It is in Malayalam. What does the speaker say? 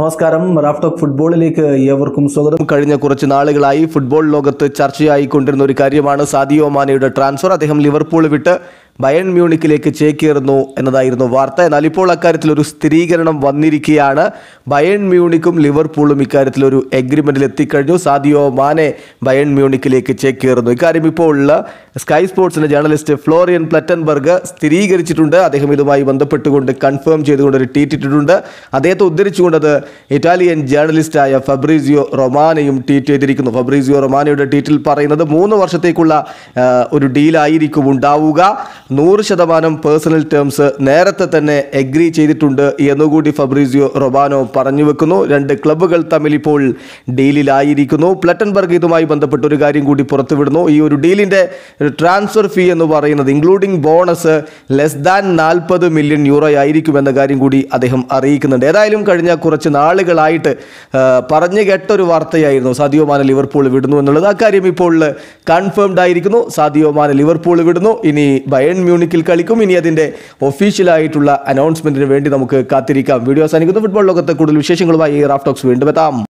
നമസ്കാരം റാഫ്ടോക്ക് ഫുട്ബോളിലേക്ക് ഏവർക്കും സ്വാഗതം കഴിഞ്ഞ കുറച്ച് നാളുകളായി ഫുട്ബോൾ ലോകത്ത് ചർച്ചയായിക്കൊണ്ടിരുന്ന ഒരു കാര്യമാണ് സാദിയോ മാനയുടെ ട്രാൻസ്ഫർ അദ്ദേഹം ലിവർപൂൾ വിട്ട് ബയൺ മ്യൂണിക്കിലേക്ക് ചേക്കേറുന്നു എന്നതായിരുന്നു വാർത്ത എന്നാൽ ഇപ്പോൾ അക്കാര്യത്തിൽ ഒരു സ്ഥിരീകരണം വന്നിരിക്കുകയാണ് ബയൺ മ്യൂണിക്കും ലിവർപൂളും ഇക്കാര്യത്തിൽ ഒരു അഗ്രിമെന്റിൽ എത്തിക്കഴിഞ്ഞു സാദിയോ മാനെ ബയൺ മ്യൂണിക്കിലേക്ക് ചേക്കേറുന്നു ഇക്കാര്യം ഇപ്പോൾ സ്കൈ സ്പോർട്സിന്റെ ജേർണലിസ്റ്റ് ഫ്ലോറിയൻ പ്ലറ്റൻബർഗ് സ്ഥിരീകരിച്ചിട്ടുണ്ട് അദ്ദേഹം ഇതുമായി ബന്ധപ്പെട്ടുകൊണ്ട് കൺഫേം ചെയ്തുകൊണ്ട് ഒരു ട്വീറ്റ് ഇട്ടിട്ടുണ്ട് അദ്ദേഹത്തെ ഉദ്ധരിച്ചുകൊണ്ടത് ഇറ്റാലിയൻ ജേർണലിസ്റ്റായ ഫബ്രീസിയോ റൊമാനയും ട്വീറ്റ് ചെയ്തിരിക്കുന്നു ഫബ്രീസിയോ റൊമാനയുടെ ട്വീറ്റിൽ പറയുന്നത് മൂന്ന് വർഷത്തേക്കുള്ള ഒരു ഡീലായിരിക്കും ഉണ്ടാവുക നൂറ് ശതമാനം പേഴ്സണൽ ടേംസ് നേരത്തെ തന്നെ എഗ്രി ചെയ്തിട്ടുണ്ട് എന്നുകൂടി ഫബ്രീസിയോ റൊബാനോ പറഞ്ഞു വെക്കുന്നു രണ്ട് ക്ലബ്ബുകൾ തമ്മിൽ ഇപ്പോൾ ഡീലിലായിരിക്കുന്നു പ്ലറ്റൻബർഗ് ഇതുമായി ബന്ധപ്പെട്ട ഒരു കാര്യം കൂടി പുറത്തുവിടുന്നു ഈ ഒരു ഡീലിൻ്റെ ട്രാൻസ്ഫർ ഫീ എന്ന് പറയുന്നത് ഇൻക്ലൂഡിംഗ് ബോണസ് ലെസ് ദാൻ നാൽപ്പത് മില്യൺ യൂറോ ആയിരിക്കും എന്ന കാര്യം കൂടി അദ്ദേഹം അറിയിക്കുന്നുണ്ട് ഏതായാലും കഴിഞ്ഞ കുറച്ച് നാളുകളായിട്ട് പറഞ്ഞു കേട്ട ഒരു വാർത്തയായിരുന്നു സാദിയോ മാന ലിവർപൂൾ വിടുന്നു എന്നുള്ളത് ആ കാര്യം ഇപ്പോൾ കൺഫേംഡ് ആയിരിക്കുന്നു സാദിയോ മാന ലിവർപൂൾ വിടുന്നു ഇനി ബയൺ മ്യൂണിക്കിൽ കളിക്കും ഇനി അതിൻ്റെ ഒഫീഷ്യലായിട്ടുള്ള അനൗൺസ്മെൻറ്റിന് വേണ്ടി നമുക്ക് കാത്തിരിക്കാം വീഡിയോ അവസാനിക്കുന്നു ഫുട്ബോൾ ലോകത്തെ കൂടുതൽ വിശേഷങ്ങളുമായി റാഫ്റ്റോക്സ് വീണ്ടും എത്താം